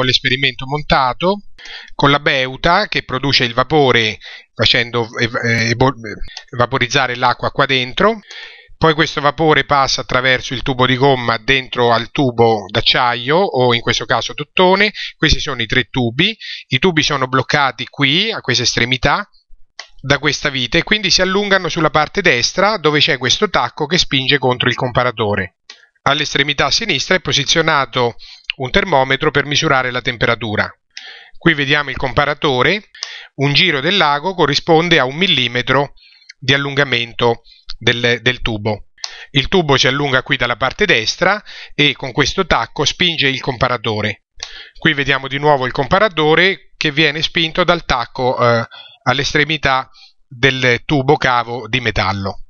abbiamo l'esperimento montato con la beuta che produce il vapore facendo vaporizzare l'acqua qua dentro. Poi questo vapore passa attraverso il tubo di gomma dentro al tubo d'acciaio o in questo caso d'ottone. Questi sono i tre tubi. I tubi sono bloccati qui a questa estremità da questa vite e quindi si allungano sulla parte destra dove c'è questo tacco che spinge contro il comparatore. All'estremità sinistra è posizionato un termometro per misurare la temperatura. Qui vediamo il comparatore, un giro del lago corrisponde a un millimetro di allungamento del, del tubo. Il tubo si allunga qui dalla parte destra e con questo tacco spinge il comparatore. Qui vediamo di nuovo il comparatore che viene spinto dal tacco eh, all'estremità del tubo cavo di metallo.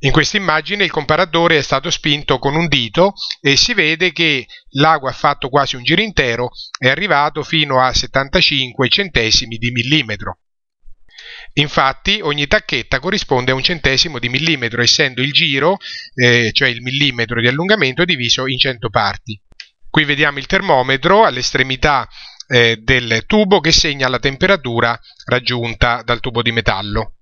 In questa immagine il comparatore è stato spinto con un dito e si vede che l'ago ha fatto quasi un giro intero è arrivato fino a 75 centesimi di millimetro. Infatti ogni tacchetta corrisponde a un centesimo di millimetro, essendo il giro, eh, cioè il millimetro di allungamento, diviso in 100 parti. Qui vediamo il termometro all'estremità eh, del tubo che segna la temperatura raggiunta dal tubo di metallo.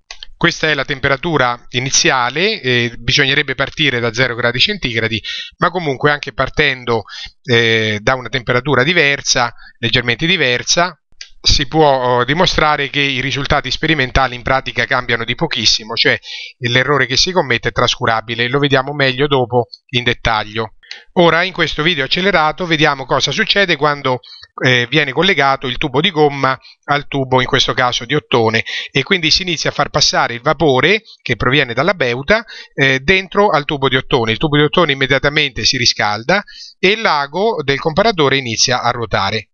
Questa è la temperatura iniziale, eh, bisognerebbe partire da 0 gradi centigradi, ma comunque anche partendo eh, da una temperatura diversa, leggermente diversa, si può eh, dimostrare che i risultati sperimentali in pratica cambiano di pochissimo, cioè l'errore che si commette è trascurabile, lo vediamo meglio dopo in dettaglio. Ora in questo video accelerato vediamo cosa succede quando eh, viene collegato il tubo di gomma al tubo in questo caso di ottone e quindi si inizia a far passare il vapore che proviene dalla beuta eh, dentro al tubo di ottone. Il tubo di ottone immediatamente si riscalda e il lago del comparatore inizia a ruotare.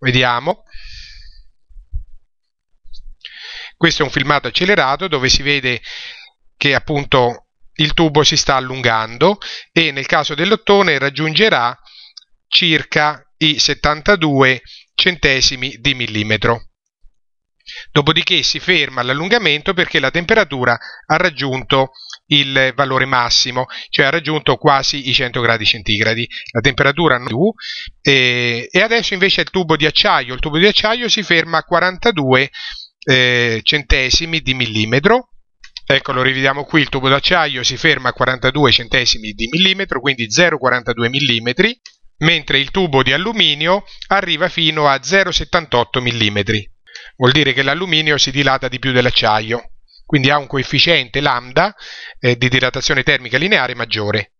Vediamo. Questo è un filmato accelerato dove si vede che appunto il tubo si sta allungando e nel caso dell'ottone raggiungerà circa i 72 centesimi di millimetro. Dopodiché si ferma l'allungamento perché la temperatura ha raggiunto il valore massimo, cioè ha raggiunto quasi i 100 gradi centigradi. La temperatura non più eh, e adesso invece il tubo di acciaio, il tubo di acciaio si ferma a 42 eh, centesimi di millimetro. Eccolo, lo rivediamo qui, il tubo d'acciaio si ferma a 42 centesimi di millimetro, quindi 0,42 millimetri mentre il tubo di alluminio arriva fino a 0,78 mm. Vuol dire che l'alluminio si dilata di più dell'acciaio, quindi ha un coefficiente lambda eh, di dilatazione termica lineare maggiore.